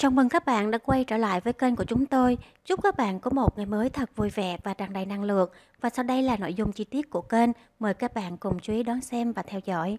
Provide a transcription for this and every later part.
Chào mừng các bạn đã quay trở lại với kênh của chúng tôi. Chúc các bạn có một ngày mới thật vui vẻ và tràn đầy năng lượng. Và sau đây là nội dung chi tiết của kênh. Mời các bạn cùng chú ý đón xem và theo dõi.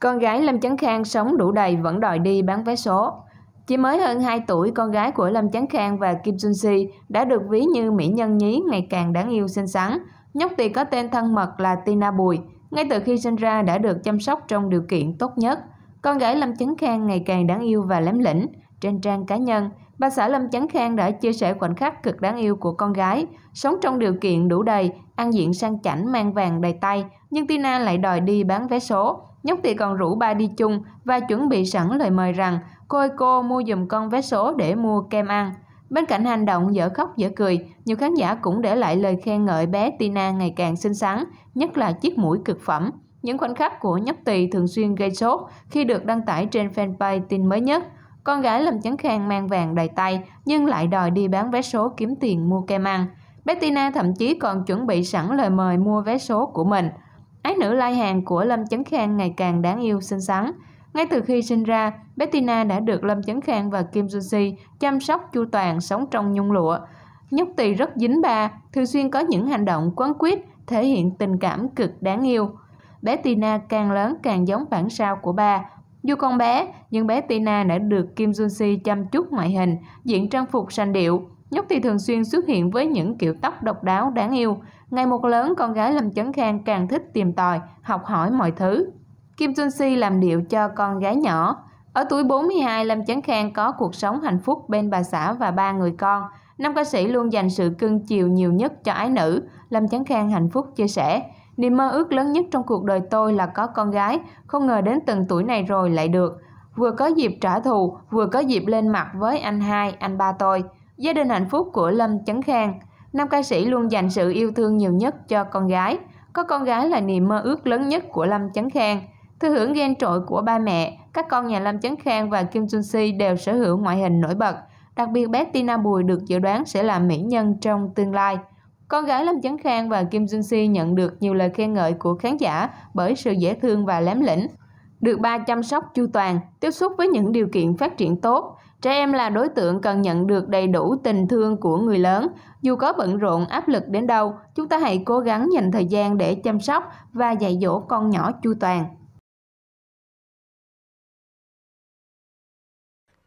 Con gái Lâm Chấn Khang sống đủ đầy vẫn đòi đi bán vé số. Chỉ mới hơn 2 tuổi, con gái của Lâm Chấn Khang và Kim Jun Si đã được ví như mỹ nhân nhí ngày càng đáng yêu xinh xắn. Nhóc tỳ có tên thân mật là Tina Bùi. Ngay từ khi sinh ra đã được chăm sóc trong điều kiện tốt nhất. Con gái Lâm Chấn Khang ngày càng đáng yêu và lém lĩnh. Trên trang cá nhân, bà xã Lâm chấn Khang đã chia sẻ khoảnh khắc cực đáng yêu của con gái. Sống trong điều kiện đủ đầy, ăn diện sang chảnh mang vàng đầy tay, nhưng Tina lại đòi đi bán vé số. Nhóc tỳ còn rủ ba đi chung và chuẩn bị sẵn lời mời rằng cô ơi cô mua dùm con vé số để mua kem ăn. Bên cạnh hành động dở khóc dở cười, nhiều khán giả cũng để lại lời khen ngợi bé Tina ngày càng xinh xắn, nhất là chiếc mũi cực phẩm. Những khoảnh khắc của nhóc tỳ thường xuyên gây sốt khi được đăng tải trên fanpage tin mới nhất. Con gái Lâm Chấn Khang mang vàng đầy tay nhưng lại đòi đi bán vé số kiếm tiền mua kem ăn. Bettina thậm chí còn chuẩn bị sẵn lời mời mua vé số của mình. Ái nữ lai hàng của Lâm Chấn Khang ngày càng đáng yêu xinh xắn. Ngay từ khi sinh ra, Bettina đã được Lâm Chấn Khang và Kim Sushi chăm sóc chu toàn sống trong nhung lụa. Nhóc tỳ rất dính ba, thường xuyên có những hành động quán quyết, thể hiện tình cảm cực đáng yêu. Bé Tina càng lớn càng giống bản sao của ba, dù con bé, nhưng bé Tina đã được Kim Jun Si chăm chút ngoại hình, diện trang phục sành điệu. Nhóc thì thường xuyên xuất hiện với những kiểu tóc độc đáo đáng yêu. Ngày một lớn, con gái Lâm Chấn Khang càng thích tìm tòi, học hỏi mọi thứ. Kim Jun Si làm điệu cho con gái nhỏ. Ở tuổi 42, Lâm Chấn Khang có cuộc sống hạnh phúc bên bà xã và ba người con. Nam ca sĩ luôn dành sự cưng chiều nhiều nhất cho ái nữ. Lâm Chấn Khang hạnh phúc chia sẻ. Niềm mơ ước lớn nhất trong cuộc đời tôi là có con gái, không ngờ đến từng tuổi này rồi lại được. Vừa có dịp trả thù, vừa có dịp lên mặt với anh hai, anh ba tôi. Gia đình hạnh phúc của Lâm Chấn Khang, nam ca sĩ luôn dành sự yêu thương nhiều nhất cho con gái. Có con gái là niềm mơ ước lớn nhất của Lâm Chấn Khang. Thư hưởng ghen trội của ba mẹ, các con nhà Lâm Chấn Khang và Kim Jun Si đều sở hữu ngoại hình nổi bật. Đặc biệt bé Tina Bùi được dự đoán sẽ là mỹ nhân trong tương lai. Con gái Lâm Chấn Khang và Kim Jun Si nhận được nhiều lời khen ngợi của khán giả bởi sự dễ thương và lém lĩnh. Được ba chăm sóc chu toàn, tiếp xúc với những điều kiện phát triển tốt, trẻ em là đối tượng cần nhận được đầy đủ tình thương của người lớn. Dù có bận rộn áp lực đến đâu, chúng ta hãy cố gắng dành thời gian để chăm sóc và dạy dỗ con nhỏ chu toàn.